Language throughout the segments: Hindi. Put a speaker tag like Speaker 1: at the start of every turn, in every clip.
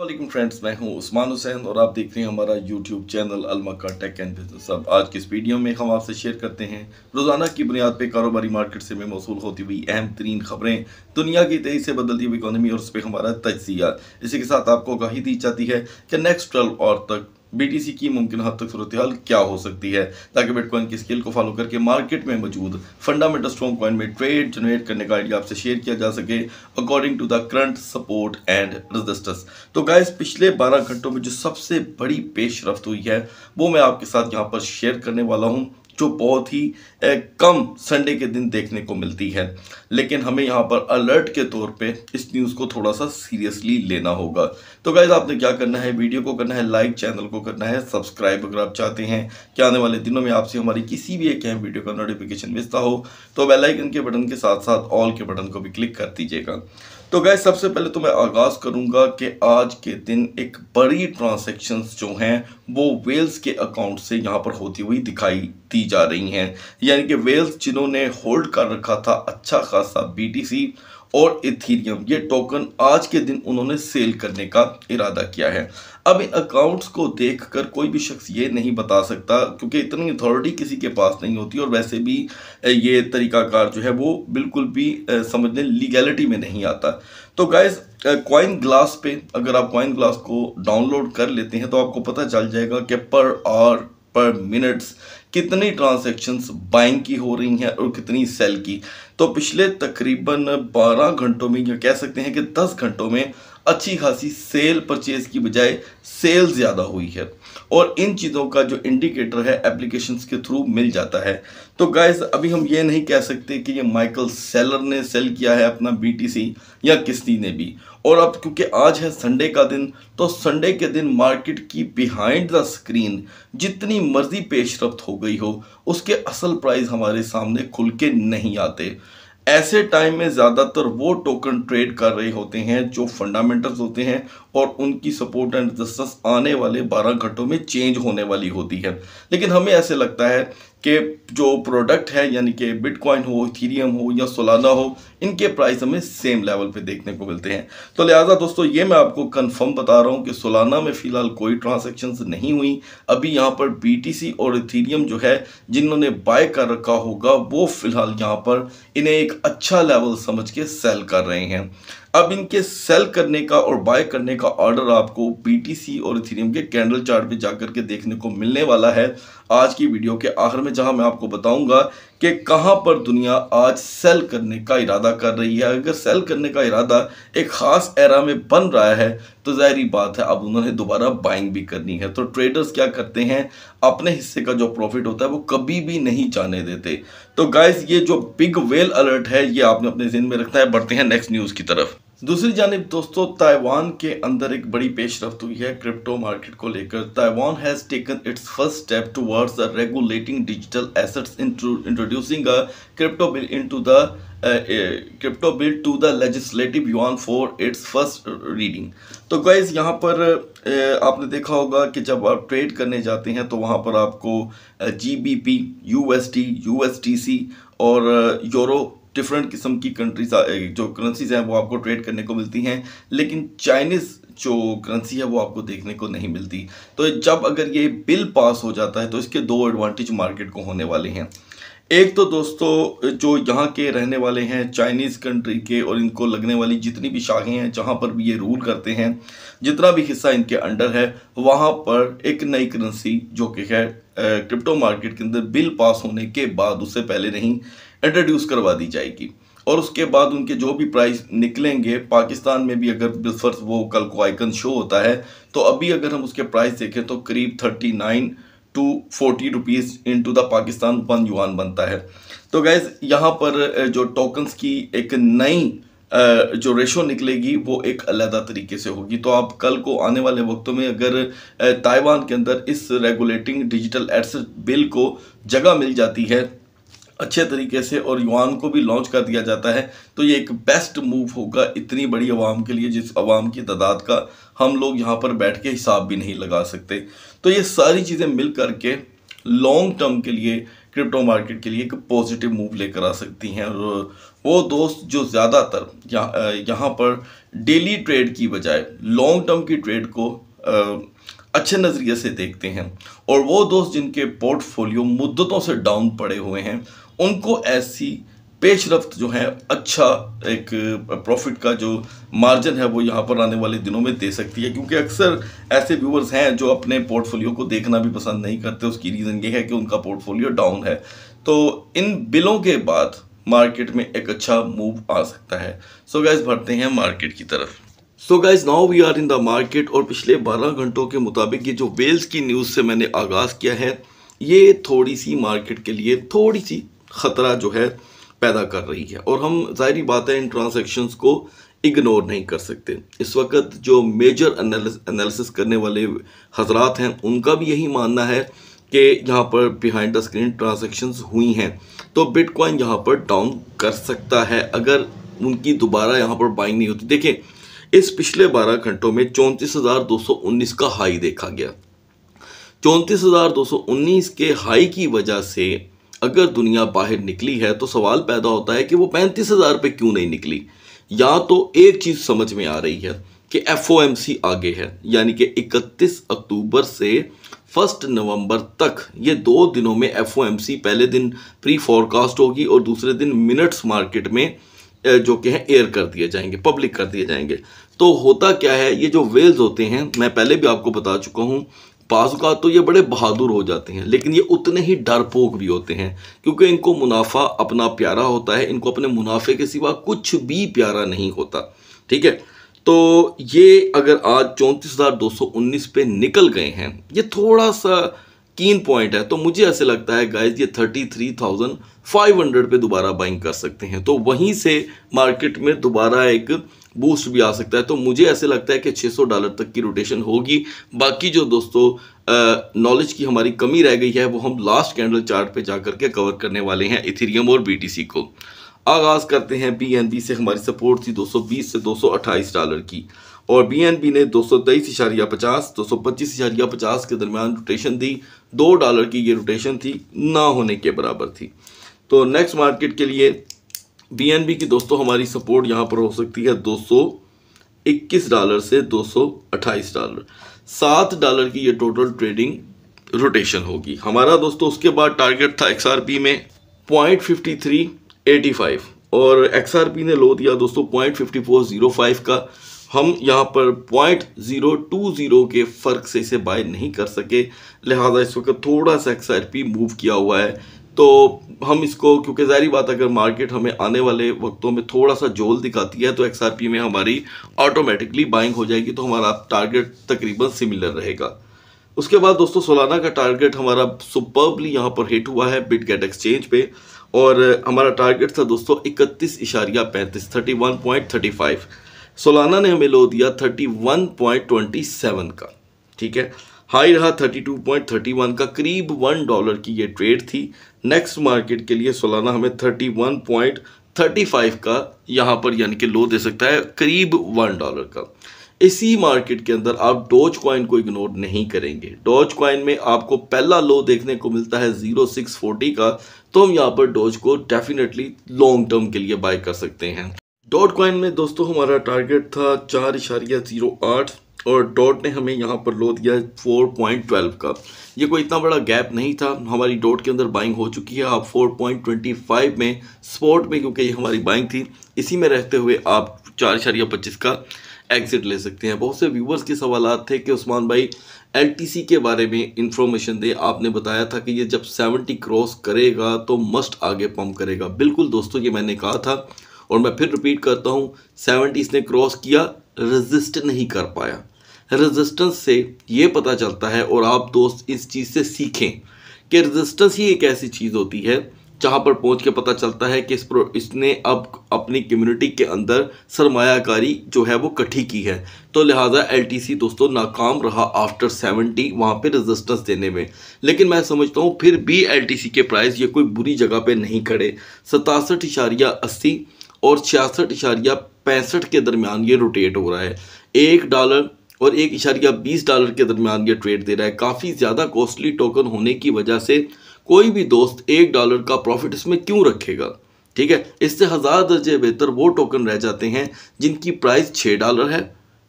Speaker 1: वालेकुम फ्रेंड्स मैं हूं उस्मान हुसैन और आप देख रहे हैं हमारा यूट्यूब चैनल अलमका टेक एंड बिजनेस अब आज की इस वीडियो में हम आपसे शेयर करते हैं रोज़ाना की बुनियाद पर कारोबारी मार्केट से में मौसू होती हुई अहम तरीन खबरें दुनिया की तेज़ी से बदलती हुई इकानमी और उस पर हमारा तजिया इसी के साथ आपको गाही दी जाती है कि नेक्स्ट ट्वेल्व और तक बीटीसी की मुमकिन हद तक सूरत हाल क्या हो सकती है ताकि बिटकॉइन की स्किल को फॉलो करके मार्केट में मौजूद फंडामेंटल स्ट्रॉन्ग कॉइन में ट्रेड जनरेट करने का आइडिया आपसे शेयर किया जा सके according to the current support and registers तो गाइस पिछले 12 घंटों में जो सबसे बड़ी पेशरफ हुई है वो मैं आपके साथ यहाँ पर शेयर करने वाला हूँ जो बहुत ही कम संडे के दिन देखने को मिलती है लेकिन हमें यहाँ पर अलर्ट के तौर पे इस न्यूज़ को थोड़ा सा सीरियसली लेना होगा तो गाइज आपने क्या करना है वीडियो को करना है लाइक चैनल को करना है सब्सक्राइब अगर आप चाहते हैं कि आने वाले दिनों में आपसे हमारी किसी भी एक अहम वीडियो का नोटिफिकेशन मिलता हो तो बेलाइकन के बटन के साथ साथ ऑल के बटन को भी क्लिक कर दीजिएगा तो गाय सबसे पहले तो मैं आगाज़ करूंगा कि आज के दिन एक बड़ी ट्रांसैक्शंस जो हैं वो वेल्स के अकाउंट से यहाँ पर होती हुई दिखाई दी जा रही हैं यानी कि वेल्स जिन्होंने होल्ड कर रखा था अच्छा खासा बीटीसी और इथीरियम ये टोकन आज के दिन उन्होंने सेल करने का इरादा किया है अब इन अकाउंट्स को देखकर कोई भी शख्स ये नहीं बता सकता क्योंकि इतनी अथॉरिटी किसी के पास नहीं होती और वैसे भी ये तरीकाकार जो है वो बिल्कुल भी समझने लीगैलिटी में नहीं आता तो गाइज कॉइन ग्लास पे अगर आप कॉइन ग्लास को डाउनलोड कर लेते हैं तो आपको पता चल जाएगा कि पर आवर पर मिनट्स कितनी ट्रांजेक्शन्स बाइंग की हो रही हैं और कितनी सेल की तो पिछले तकरीबन 12 घंटों में या कह सकते हैं कि 10 घंटों में अच्छी खासी सेल परचेज की बजाय सेल ज़्यादा हुई है और इन चीज़ों का जो इंडिकेटर है एप्लीकेशंस के थ्रू मिल जाता है तो गाइज अभी हम ये नहीं कह सकते कि ये माइकल सेलर ने सेल किया है अपना बीटीसी या किसी ने भी और अब क्योंकि आज है संडे का दिन तो संडे के दिन मार्केट की बिहाइंड द स्क्रीन जितनी मर्जी पेशरफ हो गई हो उसके असल प्राइस हमारे सामने खुल के नहीं आते ऐसे टाइम में ज़्यादातर वो टोकन ट्रेड कर रहे होते हैं जो फंडामेंटल्स होते हैं और उनकी सपोर्ट एंड रजिस्टेंस आने वाले 12 घंटों में चेंज होने वाली होती है लेकिन हमें ऐसे लगता है कि जो प्रोडक्ट है यानी कि बिटकॉइन हो थीरियम हो या सोलाना हो इनके प्राइस हमें सेम लेवल पे देखने को मिलते हैं तो लिहाजा दोस्तों ये मैं आपको कंफर्म बता रहा हूँ कि सोलाना में फ़िलहाल कोई ट्रांजेक्शन नहीं हुई अभी यहाँ पर बी और इथीरियम जो है जिन्होंने बाय कर रखा होगा वो फ़िलहाल यहाँ पर इन्हें एक अच्छा लेवल समझ के सेल कर रहे हैं अब इनके सेल करने का और बाय करने का ऑर्डर आपको बी और इथीरियम के कैंडल चार्ट पे जाकर के देखने को मिलने वाला है आज की वीडियो के आखिर में जहां मैं आपको बताऊंगा कि कहाँ पर दुनिया आज सेल करने का इरादा कर रही है अगर सेल करने का इरादा एक ख़ास एरा में बन रहा है तो ज़ाहरी बात है अब उन्होंने दोबारा बाइंग भी करनी है तो ट्रेडर्स क्या करते हैं अपने हिस्से का जो प्रॉफिट होता है वो कभी भी नहीं जाने देते तो गाइस ये जो बिग वेल अलर्ट है ये आपने अपने जिन में रखना है बढ़ते हैं नेक्स्ट न्यूज़ की तरफ दूसरी जानब दोस्तों ताइवान के अंदर एक बड़ी पेशरफ हुई है क्रिप्टो मार्केट को लेकर Taiwan has taken its first step the regulating digital assets introducing a crypto bill into the crypto bill to the legislative Yuan for its first reading तो गाइज यहाँ पर uh, आपने देखा होगा कि जब आप ट्रेड करने जाते हैं तो वहाँ पर आपको G B P U S T U S T C और यूरो uh, डिफरेंट किस्म की कंट्रीज जो करेंसीज हैं वो आपको ट्रेड करने को मिलती हैं लेकिन चाइनीज़ जो करेंसी है वो आपको देखने को नहीं मिलती तो जब अगर ये बिल पास हो जाता है तो इसके दो एडवांटेज मार्केट को होने वाले हैं एक तो दोस्तों जो यहाँ के रहने वाले हैं चाइनीज़ कंट्री के और इनको लगने वाली जितनी भी शाखें हैं जहाँ पर भी ये रूल करते हैं जितना भी हिस्सा इनके अंडर है वहाँ पर एक नई करेंसी जो कि है क्रिप्टो मार्केट के अंदर बिल पास होने के बाद उससे पहले नहीं इंट्रोड्यूस करवा दी जाएगी और उसके बाद उनके जो भी प्राइस निकलेंगे पाकिस्तान में भी अगर बिलफर्स वो कल को आइकन शो होता है तो अभी अगर हम उसके प्राइस देखें तो करीब thirty nine to forty rupees in to the Pakistan one yuan बनता है तो गैज़ यहाँ पर जो टोकन्स की एक नई जो रेशो निकलेगी वो एक अलहदा तरीके से होगी तो आप कल को आने वाले वक्तों में अगर ताइवान के अंदर इस रेगुलेटिंग डिजिटल एडसेस बिल को जगह मिल जाती है अच्छे तरीके से और युवान को भी लॉन्च कर दिया जाता है तो ये एक बेस्ट मूव होगा इतनी बड़ी आवाम के लिए जिस आवाम की तादाद का हम लोग यहाँ पर बैठ के हिसाब भी नहीं लगा सकते तो ये सारी चीज़ें मिल करके लॉन्ग टर्म के लिए क्रिप्टो मार्केट के लिए एक पॉजिटिव मूव लेकर आ सकती हैं और वो दोस्त जो ज़्यादातर यहाँ यहाँ पर डेली ट्रेड की बजाय लॉन्ग टर्म की ट्रेड को अच्छे नज़रिए से देखते हैं और वो दोस्त जिनके पोर्टफोलियो मुद्दतों से डाउन पड़े हुए हैं उनको ऐसी पेश रफ्त जो है अच्छा एक प्रॉफिट का जो मार्जिन है वो यहाँ पर आने वाले दिनों में दे सकती है क्योंकि अक्सर ऐसे व्यूअर्स हैं जो अपने पोर्टफोलियो को देखना भी पसंद नहीं करते उसकी रीज़न ये है कि उनका पोर्टफोलियो डाउन है तो इन बिलों के बाद मार्केट में एक अच्छा मूव आ सकता है सो गैस भरते हैं मार्केट की तरफ so guys now we are in the market और पिछले 12 घंटों के मुताबिक ये जो वेल्स की न्यूज़ से मैंने आगाज़ किया है ये थोड़ी सी मार्केट के लिए थोड़ी सी ख़तरा जो है पैदा कर रही है और हम ज़ाहरी बात है इन ट्रांज़ेक्शन्स को इग्नोर नहीं कर सकते इस वक्त जो मेजर एनालिसिस करने वाले हजरात हैं उनका भी यही मानना है कि यहाँ पर बिहाइंड द स्क्रीन ट्रांज़ेक्शन्स हुई हैं तो बिटकॉइन यहाँ पर डाउन कर सकता है अगर उनकी दोबारा यहाँ पर बाइंग नहीं होती देखें इस पिछले बारह घंटों में चौंतीस हज़ार दो सौ उन्नीस का हाई देखा गया चौंतीस हज़ार दो सौ उन्नीस के हाई की वजह से अगर दुनिया बाहर निकली है तो सवाल पैदा होता है कि वो पैंतीस हज़ार पे क्यों नहीं निकली या तो एक चीज़ समझ में आ रही है कि एफ आगे है यानी कि 31 अक्टूबर से फर्स्ट नवंबर तक ये दो दिनों में एफ पहले दिन प्री फॉरकास्ट होगी और दूसरे दिन मिनट्स मार्केट में जो कि है एयर कर दिए जाएंगे पब्लिक कर दिए जाएंगे तो होता क्या है ये जो वेल्स होते हैं मैं पहले भी आपको बता चुका हूँ बाजुका तो ये बड़े बहादुर हो जाते हैं लेकिन ये उतने ही डरपोक भी होते हैं क्योंकि इनको मुनाफा अपना प्यारा होता है इनको अपने मुनाफे के सिवा कुछ भी प्यारा नहीं होता ठीक है तो ये अगर आज चौंतीस हज़ार दो सौ उन्नीस पे निकल गए हैं ये थोड़ा सा कीन पॉइंट है तो मुझे ऐसे लगता है गाइज ये thirty three thousand five hundred पर दोबारा बाइंग कर सकते हैं तो वहीं से मार्केट में दोबारा एक बूस्ट भी आ सकता है तो मुझे ऐसे लगता है कि 600 डॉलर तक की रोटेशन होगी बाकी जो दोस्तों नॉलेज की हमारी कमी रह गई है वो हम लास्ट कैंडल चार्ट पे जा करके कवर करने वाले हैं इथेरियम और बीटीसी को आगाज़ करते हैं बीएनबी से हमारी सपोर्ट थी 220 से 228 डॉलर की और बीएनबी ने दो सौ तेईस इशारिया पचास दो सौ पच्चीस इशारिया पचास के दरमियान रोटेशन दी दो डॉलर की ये रोटेशन थी ना होने के बराबर थी तो नेक्स्ट मार्केट के लिए बी की दोस्तों हमारी सपोर्ट यहाँ पर हो सकती है 221 डॉलर से 228 डॉलर सात डॉलर की ये टोटल ट्रेडिंग रोटेशन होगी हमारा दोस्तों उसके बाद टारगेट था एक्सआरपी में point fifty three eighty five और एक्सआरपी ने लो दिया दोस्तों point fifty four zero five का हम यहाँ पर पॉइंट ज़ीरो टू ज़ीरो के फ़र्क से इसे बाय नहीं कर सके लिहाजा इस वक्त थोड़ा सा एक्सआरपी मूव किया हुआ है तो हम इसको क्योंकि ज़ाहरी बात अगर मार्केट हमें आने वाले वक्तों में थोड़ा सा जोल दिखाती है तो एक्सआरपी में हमारी ऑटोमेटिकली बाइंग हो जाएगी तो हमारा टारगेट तकरीबन सिमिलर रहेगा उसके बाद दोस्तों सोलाना का टारगेट हमारा सुपर्बली यहाँ पर हिट हुआ है बिट गेट एक्सचेंज पे और हमारा टारगेट था दोस्तों इकतीस इशारिया पैंतीस thirty one point thirty five Solana ने हमें लो दिया thirty one point twenty seven का ठीक है हाई रहा thirty two point thirty one का करीब वन डॉलर की ये ट्रेड थी नेक्स्ट मार्केट के लिए सोलाना हमें thirty one point thirty five का यहाँ पर यानी कि लो दे सकता है करीब वन डॉलर का इसी मार्केट के अंदर आप डोज कॉइन को इग्नोर नहीं करेंगे डोज कॉइन में आपको पहला लो देखने को मिलता है जीरो सिक्स फोर्टी का तो हम यहाँ पर डोज को डेफिनेटली लॉन्ग टर्म के लिए बाय कर सकते हैं डॉट क्वाइन में दोस्तों हमारा टारगेट था चार इशारिया जीरो आठ और डॉट ने हमें यहाँ पर लो दिया है फोर पॉइंट ट्वेल्व का ये कोई इतना बड़ा गैप नहीं था हमारी डॉट के अंदर बाइंग हो चुकी है आप फोर पॉइंट ट्वेंटी फाइव में स्पॉट में क्योंकि ये हमारी बाइंग थी इसी में रहते हुए आप चार इशारिया पच्चीस का एग्जिट ले सकते हैं बहुत से व्यूवर्स के सवाल थे कि उस्मान भाई एल के बारे में इंफॉर्मेशन दें आपने बताया था कि ये जब 70 क्रॉस करेगा तो मस्ट आगे पम्प करेगा बिल्कुल दोस्तों ये मैंने कहा था और मैं फिर रिपीट करता हूँ सेवेंटी इसने क्रॉस किया रजिस्ट नहीं कर पाया रेजिस्टेंस से ये पता चलता है और आप दोस्त इस चीज़ से सीखें कि रेजिस्टेंस ही एक ऐसी चीज़ होती है जहाँ पर पहुँच के पता चलता है कि इस प्रो इसने अब अपनी कम्युनिटी के अंदर सरमायाकारी जो है वो कट्ठी की है तो लिहाजा एलटीसी दोस्तों नाकाम रहा आफ्टर सेवेंटी वहाँ पे रेजिस्टेंस देने में लेकिन मैं समझता हूँ फिर भी एलटीसी के प्राइस ये कोई बुरी जगह पे नहीं खड़े सतासठ इशारिया अस्सी और छियासठ इशारिया पैंसठ के दरमियान ये रोटेट हो रहा है एक डॉलर और एक इशारिया बीस डॉलर के दरमियान ये ट्रेड दे रहा है काफ़ी ज़्यादा कॉस्टली टोकन होने की वजह से कोई भी दोस्त एक डॉलर का प्रॉफिट इसमें क्यों रखेगा ठीक है इससे हज़ार दर्जे बेहतर वो टोकन रह जाते हैं जिनकी प्राइस छः डॉलर है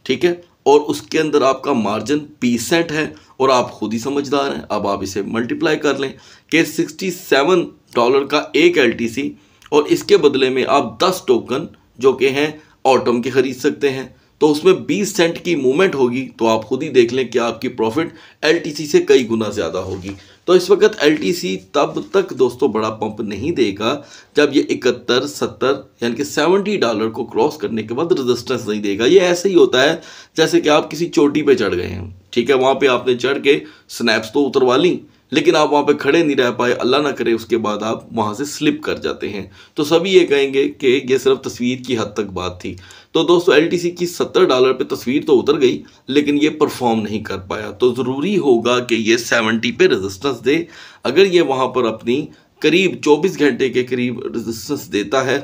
Speaker 1: ठीक है और उसके अंदर आपका मार्जिन बीस सेंट है और आप खुद ही समझदार हैं अब आप इसे मल्टीप्लाई कर लें कि सिक्सटी सेवन डॉलर का एक एल टी सी और इसके बदले में आप 10 टोकन जो कि हैं ऑटम के ख़रीद सकते हैं तो उसमें 20 सेंट की मूवमेंट होगी तो आप खुद ही देख लें कि आपकी प्रॉफिट एलटीसी से कई गुना ज़्यादा होगी तो इस वक्त एलटीसी तब तक दोस्तों बड़ा पंप नहीं देगा जब ये इकहत्तर सत्तर यानी कि सेवेंटी डॉलर को क्रॉस करने के बाद रेजिस्टेंस नहीं देगा ये ऐसे ही होता है जैसे कि आप किसी चोटी पे चढ़ गए हैं ठीक है वहाँ पे आपने चढ़ के स्नैप्स तो उतरवा ली लेकिन आप वहाँ पे खड़े नहीं रह पाए अल्लाह ना करे उसके बाद आप वहाँ से स्लिप कर जाते हैं तो सभी ये कहेंगे कि ये सिर्फ तस्वीर की हद तक बात थी तो दोस्तों एल की सत्तर डॉलर पे तस्वीर तो उतर गई लेकिन ये परफॉर्म नहीं कर पाया तो ज़रूरी होगा कि ये सेवनटी पे रजिस्टेंस दे अगर ये वहाँ पर अपनी करीब चौबीस घंटे के करीब रजिस्टेंस देता है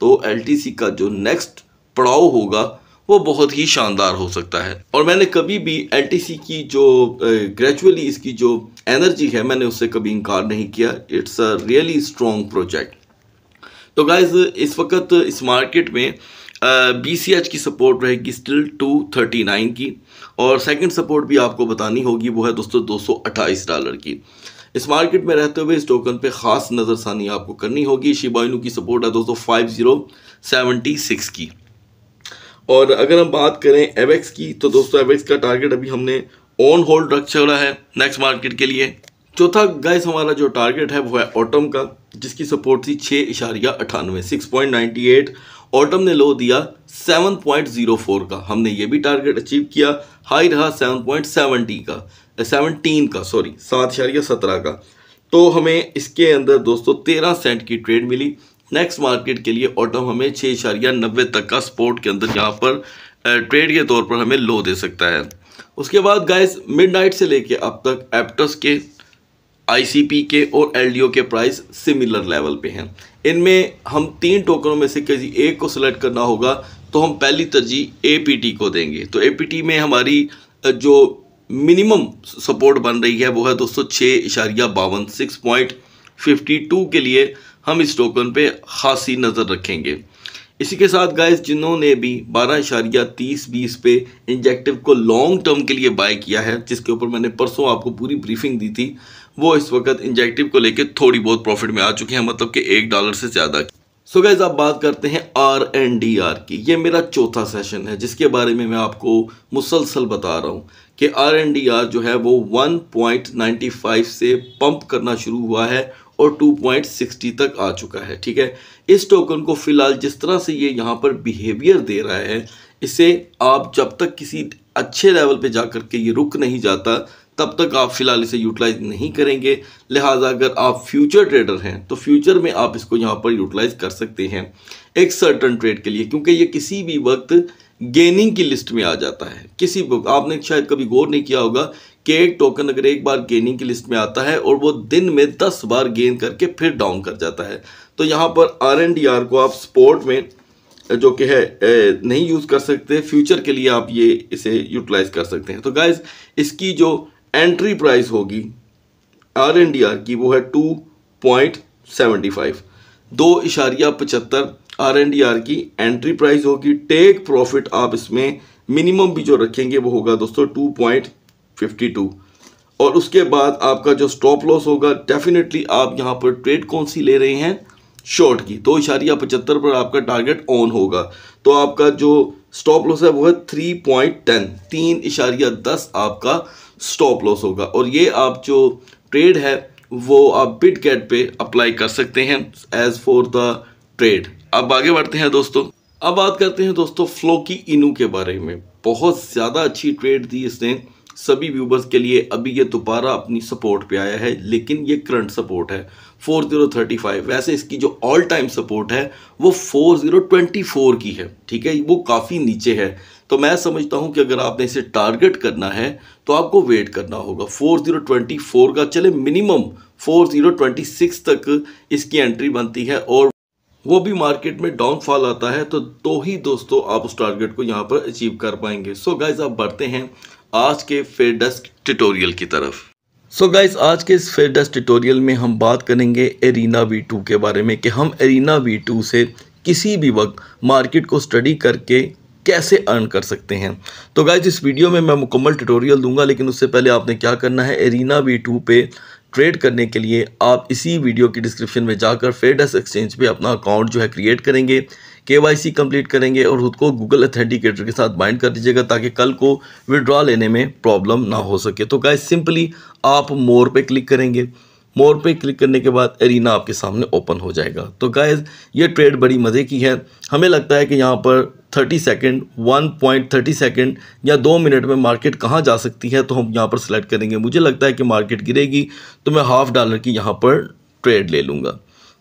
Speaker 1: तो एल का जो नेक्स्ट पड़ाव होगा वो बहुत ही शानदार हो सकता है और मैंने कभी भी एल की जो ग्रेजुअली इसकी जो एनर्जी है मैंने उससे कभी इनकार नहीं किया it's a really strong project तो गाइज इस वक्त इस मार्केट में बी सी एच की सपोर्ट रहेगी स्टिल टू थर्टी नाइन की और सेकंड सपोर्ट भी आपको बतानी होगी वो है दोस्तों दो सौ अट्ठाईस डॉलर की इस मार्केट में रहते हुए इस टोकन पे ख़ास नज़रसानी आपको करनी होगी शिबाइनू की सपोर्ट है दोस्तों फाइव जीरो सेवेंटी सिक्स की और अगर हम बात करें एवेक्स की तो दोस्तों एवेक्स का टारगेट अभी हमने ऑन होल्ड रख छोड़ा है नेक्स्ट मार्केट के लिए चौथा गैस हमारा जो टारगेट है वो है ऑटम का जिसकी सपोर्ट थी छः इशारिया अठानवे six point ninety eight atom ने लो दिया सेवन पॉइंट जीरो फोर का हमने ये भी टारगेट अचीव किया हाई रहा सेवन पॉइंट सेवनटी का सेवनटीन का सॉरी सात इशारिया सत्रह का तो हमें इसके अंदर दोस्तों तेरह सेंट की ट्रेड मिली नेक्स्ट मार्केट के लिए ऑटम हमें छः इशारिया नब्बे तक का स्पोर्ट के अंदर यहाँ पर ट्रेड के तौर पर हमें लो दे सकता है उसके बाद गाइस मिडनाइट से लेके अब तक एप्टस के आईसीपी के और एलडीओ के प्राइस सिमिलर लेवल पे हैं इनमें हम तीन टोकनों में से किसी एक को सिलेक्ट करना होगा तो हम पहली तरजीह ए को देंगे तो ए में हमारी जो मिनिमम सपोर्ट बन रही है वो है दोस्तों छः इशारिया बावन सिक्स पॉइंट फिफ्टी टू के लिए हम इस टोकन पे खासी नज़र रखेंगे इसी के साथ गाइस जिन्होंने भी बारह इशारिया तीस बीस पे इंजेक्टिव को लॉन्ग टर्म के लिए बाय किया है जिसके ऊपर मैंने परसों आपको पूरी ब्रीफिंग दी थी वो इस वक्त इंजेक्टिव को लेके थोड़ी बहुत प्रॉफिट में आ चुके हैं मतलब कि एक डॉलर से ज़्यादा सो so आप बात करते हैं आर एन डी आर की ये मेरा चौथा सेशन है जिसके बारे में मैं आपको मुसलसल बता रहा हूँ कि आर एन डी आर जो है वो 1.95 से पंप करना शुरू हुआ है और 2.60 तक आ चुका है ठीक है इस टोकन को फिलहाल जिस तरह से ये यहाँ पर बिहेवियर दे रहा है इसे आप जब तक किसी अच्छे लेवल पे जा कर के ये रुक नहीं जाता तब तक आप फिलहाल इसे यूटिलाइज नहीं करेंगे लिहाजा अगर आप फ्यूचर ट्रेडर हैं तो फ्यूचर में आप इसको यहाँ पर यूटिलाइज कर सकते हैं एक सर्टन ट्रेड के लिए क्योंकि ये किसी भी वक्त गेनिंग की लिस्ट में आ जाता है किसी आपने शायद कभी गौर नहीं किया होगा कि एक टोकन अगर एक बार गेनिंग की लिस्ट में आता है और वो दिन में दस बार गेन करके फिर डाउन कर जाता है तो यहाँ पर आर एन डी आर को आप स्पोर्ट में जो कि है नहीं यूज़ कर सकते फ्यूचर के लिए आप ये इसे यूटिलाइज कर सकते हैं तो गाइज इसकी जो एंट्री प्राइस होगी आर एन डी आर की वो है टू पॉइंट सेवेंटी फाइव दो इशारिया पचहत्तर आर एंड डी आर की एंट्री प्राइस होगी टेक प्रॉफिट आप इसमें मिनिमम भी जो रखेंगे वो होगा दोस्तों टू पॉइंट फिफ्टी टू और उसके बाद आपका जो स्टॉप लॉस होगा डेफिनेटली आप यहाँ पर ट्रेड कौन सी ले रहे हैं शॉर्ट की दो इशारिया पचहत्तर पर आपका टारगेट ऑन होगा तो आपका जो स्टॉप लॉस है वो है थ्री पॉइंट टेन तीन इशारिया दस आपका स्टॉप लॉस होगा और ये आप जो ट्रेड है वो आप बिट कैट पे अप्लाई कर सकते हैं एज फॉर द ट्रेड अब आगे बढ़ते हैं दोस्तों अब बात करते हैं दोस्तों फ्लोकी इनू के बारे में बहुत ज़्यादा अच्छी ट्रेड थी इसने सभी व्यूबर्स के लिए अभी ये दोबारा अपनी सपोर्ट पे आया है लेकिन ये करंट सपोर्ट है 4035 वैसे इसकी जो ऑल टाइम सपोर्ट है वो 4024 की है ठीक है वो काफ़ी नीचे है तो मैं समझता हूँ कि अगर आपने इसे टारगेट करना है तो आपको वेट करना होगा 4024 का चले मिनिमम 4026 तक इसकी एंट्री बनती है और वो भी मार्केट में डाउनफॉल आता है तो दो तो ही दोस्तों आप उस टारगेट को यहाँ पर अचीव कर पाएंगे सो so गाइज आप बढ़ते हैं आज के फेडस्ट ट्यूटोरियल की तरफ सो so गाइज आज के इस डेस्क ट्यूटोरियल में हम बात करेंगे एरीना वी टू के बारे में कि हम एरीना वी टू से किसी भी वक्त मार्केट को स्टडी करके कैसे अर्न कर सकते हैं तो गाइज इस वीडियो में मैं मुकम्मल ट्यूटोरियल दूंगा लेकिन उससे पहले आपने क्या करना है एरीना वी टू पे ट्रेड करने के लिए आप इसी वीडियो की डिस्क्रिप्शन में जाकर फेडस एक्सचेंज पे अपना अकाउंट जो है क्रिएट करेंगे केवाईसी कंप्लीट करेंगे और खुद को गूगल अथेंटिकेटर के साथ बाइंड कर दीजिएगा ताकि कल को विड्रॉ लेने में प्रॉब्लम ना हो सके तो गाइस सिंपली आप मोर पे क्लिक करेंगे मोर पे क्लिक करने के बाद एरिना आपके सामने ओपन हो जाएगा तो गाइस ये ट्रेड बड़ी मज़े की है हमें लगता है कि यहाँ पर 30 सेकेंड 1.30 सेकेंड या दो मिनट में मार्केट कहाँ जा सकती है तो हम यहाँ पर सेलेक्ट करेंगे मुझे लगता है कि मार्केट गिरेगी तो मैं हाफ़ डॉलर की यहाँ पर ट्रेड ले लूँगा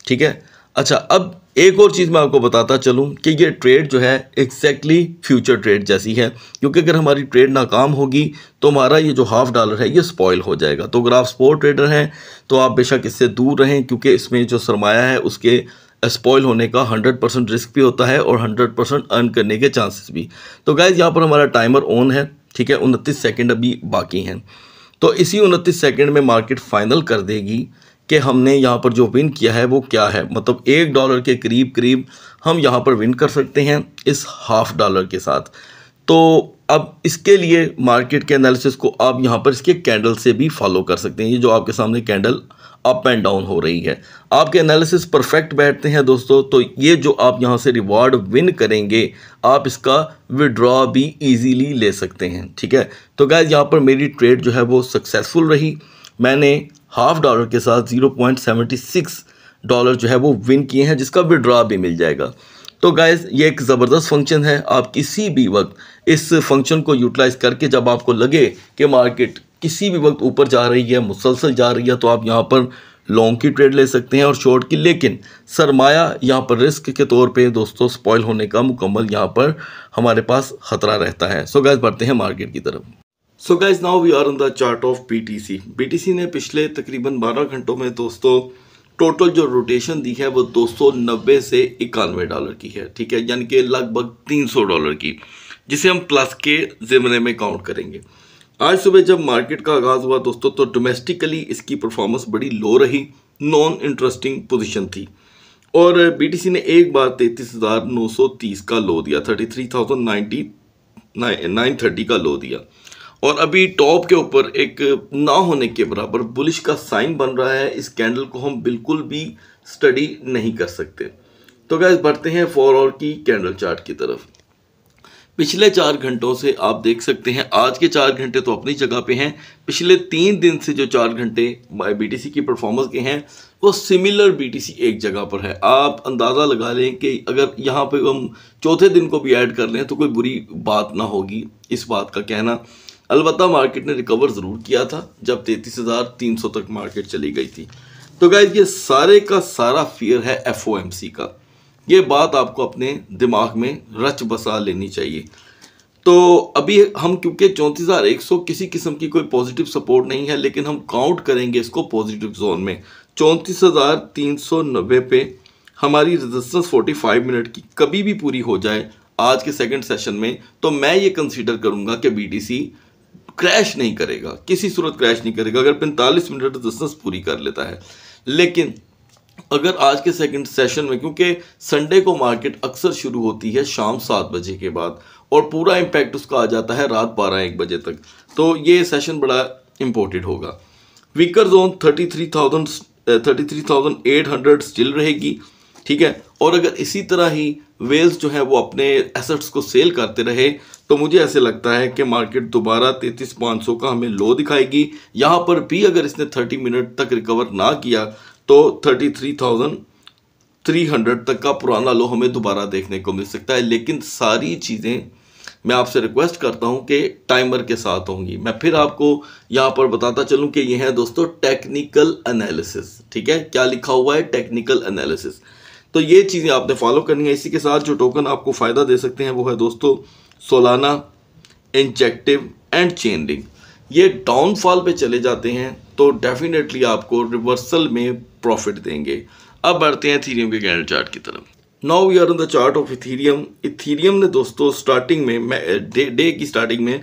Speaker 1: ठीक है अच्छा अब एक और चीज़ मैं आपको बताता चलूँ कि ये ट्रेड जो है एक्जैक्टली फ्यूचर ट्रेड जैसी है क्योंकि अगर हमारी ट्रेड नाकाम होगी तो हमारा ये जो हाफ़ डॉलर है ये स्पॉयल हो जाएगा तो अगर आप स्पोर्ट ट्रेडर हैं तो आप बेशक इससे दूर रहें क्योंकि इसमें जो सरमाया है उसके स्पॉयल होने का 100 परसेंट रिस्क भी होता है और 100 परसेंट अर्न करने के चांसेस भी तो गाइज यहाँ पर हमारा टाइमर ऑन है ठीक है उनतीस सेकेंड अभी बाकी हैं तो इसी उनतीस सेकेंड में मार्केट फाइनल कर देगी कि हमने यहाँ पर जो विन किया है वो क्या है मतलब एक डॉलर के करीब करीब हम यहाँ पर विन कर सकते हैं इस हाफ डॉलर के साथ तो अब इसके लिए मार्केट के एनालिसिस को आप यहाँ पर इसके कैंडल से भी फॉलो कर सकते हैं ये जो आपके सामने कैंडल अप एंड डाउन हो रही है आपके एनालिसिस परफेक्ट बैठते हैं दोस्तों तो ये जो आप यहाँ से रिवॉर्ड विन करेंगे आप इसका विड्रॉ भी इजीली ले सकते हैं ठीक है तो गैज यहाँ पर मेरी ट्रेड जो है वो सक्सेसफुल रही मैंने हाफ डॉलर के साथ zero point seventy six dollar जो है वो विन किए हैं जिसका विड्रॉ भी मिल जाएगा तो गाइज ये एक ज़बरदस्त फंक्शन है आप किसी भी वक्त इस फंक्शन को यूटिलाइज करके जब आपको लगे कि मार्केट किसी भी वक्त ऊपर जा रही है मुसलसल जा रही है तो आप यहाँ पर लॉन्ग की ट्रेड ले सकते हैं और शॉर्ट की लेकिन सरमाया यहाँ पर रिस्क के तौर पे दोस्तों स्पॉयल होने का मुकम्मल यहाँ पर हमारे पास ख़तरा रहता है सो गैस बढ़ते हैं मार्केट की तरफ so guys now we are on the chart of BTC BTC ने पिछले तकरीबन 12 घंटों में दोस्तों टोटल जो रोटेशन दी है वो दो से इक्यानवे डॉलर की है ठीक है यानी कि लगभग तीन डॉलर की जिसे हम प्लस के ज़िमरे में काउंट करेंगे आज सुबह जब मार्केट का आगाज़ हुआ दोस्तों तो डोमेस्टिकली इसकी परफॉर्मेंस बड़ी लो रही नॉन इंटरेस्टिंग पोजीशन थी और बीटीसी ने एक बार तैंतीस हज़ार नौ सौ तीस का लो दिया thirty three thousand ninety nine thirty का लो दिया और अभी टॉप के ऊपर एक ना होने के बराबर बुलिश का साइन बन रहा है इस कैंडल को हम बिल्कुल भी स्टडी नहीं कर सकते तो क्या बढ़ते हैं फोर और की कैंडल चार्ट की तरफ पिछले चार घंटों से आप देख सकते हैं आज के चार घंटे तो अपनी जगह पे हैं पिछले तीन दिन से जो चार घंटे बीटीसी की परफॉर्मेंस के हैं वो सिमिलर बीटीसी एक जगह पर है आप अंदाज़ा लगा लें कि अगर यहाँ पे हम चौथे दिन को भी ऐड कर लें तो कोई बुरी बात ना होगी इस बात का कहना अलबत् मार्केट ने रिकवर ज़रूर किया था जब तैंतीस हज़ार तीन सौ तक मार्केट चली गई थी तो गाय ये सारे का सारा फियर है एफ का ये बात आपको अपने दिमाग में रच बसा लेनी चाहिए तो अभी हम क्योंकि चौंतीस हज़ार एक सौ किसी किस्म की कोई पॉजिटिव सपोर्ट नहीं है लेकिन हम काउंट करेंगे इसको पॉजिटिव जोन में चौंतीस हज़ार तीन सौ नब्बे पे हमारी रेजिस्टेंस फोर्टी फाइव मिनट की कभी भी पूरी हो जाए आज के सेकंड सेशन में तो मैं ये कंसीडर करूँगा कि बीटीसी क्रैश नहीं करेगा किसी सूरत क्रैश नहीं करेगा अगर पैंतालीस मिनट रेजिस्टेंस पूरी कर लेता है लेकिन अगर आज के सेकंड सेशन में क्योंकि संडे को मार्केट अक्सर शुरू होती है शाम सात बजे के बाद और पूरा इम्पैक्ट उसका आ जाता है रात बारह एक बजे तक तो ये सेशन बड़ा इम्पोर्टेंट होगा weaker zone thirty three thousand thirty three thousand eight hundred still रहेगी ठीक है और अगर इसी तरह ही वेल्स जो है वो अपने एसेट्स को सेल करते रहे तो मुझे ऐसे लगता है कि मार्केट दोबारा तैंतीस पाँच सौ का हमें लो दिखाएगी यहाँ पर भी अगर इसने थर्टी मिनट तक रिकवर ना किया तो thirty three thousand three hundred तक का पुराना लो हमें दोबारा देखने को मिल सकता है लेकिन सारी चीज़ें मैं आपसे रिक्वेस्ट करता हूं कि टाइमर के साथ होंगी मैं फिर आपको यहां पर बताता चलूं कि ये है दोस्तों टेक्निकल एनालिसिस ठीक है क्या लिखा हुआ है टेक्निकल एनालिसिस तो ये चीज़ें आपने फॉलो करनी है इसी के साथ जो टोकन आपको फ़ायदा दे सकते हैं वो है दोस्तों सोलाना इंजेक्टिव एंड चेंडिंग ये डाउनफॉल पे चले जाते हैं तो डेफिनेटली आपको रिवर्सल में प्रॉफिट देंगे अब बढ़ते हैं इथीरियम के कैंडल चार्ट की तरफ now we are on the chart of Ethereum Ethereum ने दोस्तों स्टार्टिंग में डे डे eh, की स्टार्टिंग में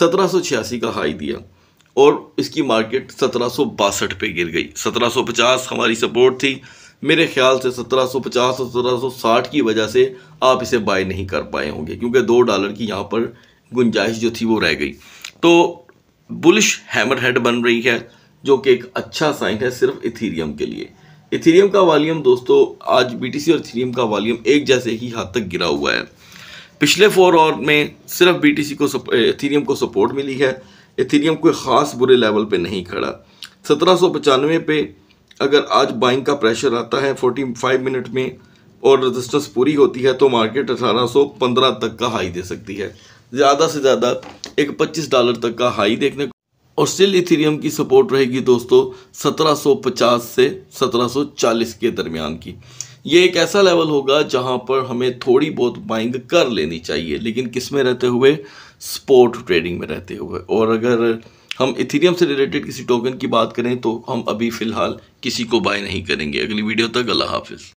Speaker 1: सत्रह का हाई दिया और इसकी मार्केट सत्रह पे गिर गई 1750 हमारी सपोर्ट थी मेरे ख्याल से 1750 और 1760 की वजह से आप इसे बाय नहीं कर पाए होंगे क्योंकि दो डॉलर की यहाँ पर गुंजाइश जो थी वो रह गई तो बुलिश हैमर हेड बन रही है जो कि एक अच्छा साइन है सिर्फ इथीरियम के लिए इथीरियम का वॉल्यूम दोस्तों आज बीटीसी और इथीरियम का वॉल्यूम एक जैसे ही हाथ तक गिरा हुआ है पिछले फोर और में सिर्फ बीटीसी को इथीरियम को सपोर्ट मिली है इथीरियम कोई ख़ास बुरे लेवल पे नहीं खड़ा सत्रह सौ पचानवे पे अगर आज बाइंग का प्रेशर आता है फोर्टी फाइव मिनट में और रजिस्टेंस पूरी होती है तो मार्केट अठारह सौ पंद्रह तक का हाई दे सकती है ज़्यादा से ज़्यादा एक पच्चीस डॉलर तक का हाई देखने और स्टिल इथेरियम की सपोर्ट रहेगी दोस्तों 1750 से 1740 के दरमियान की ये एक ऐसा लेवल होगा जहां पर हमें थोड़ी बहुत बाइंग कर लेनी चाहिए लेकिन किस में रहते हुए स्पोर्ट ट्रेडिंग में रहते हुए और अगर हम इथेरियम से रिलेटेड किसी टोकन की बात करें तो हम अभी फ़िलहाल किसी को बाय नहीं करेंगे अगली वीडियो तक अल्लाह हाफिज़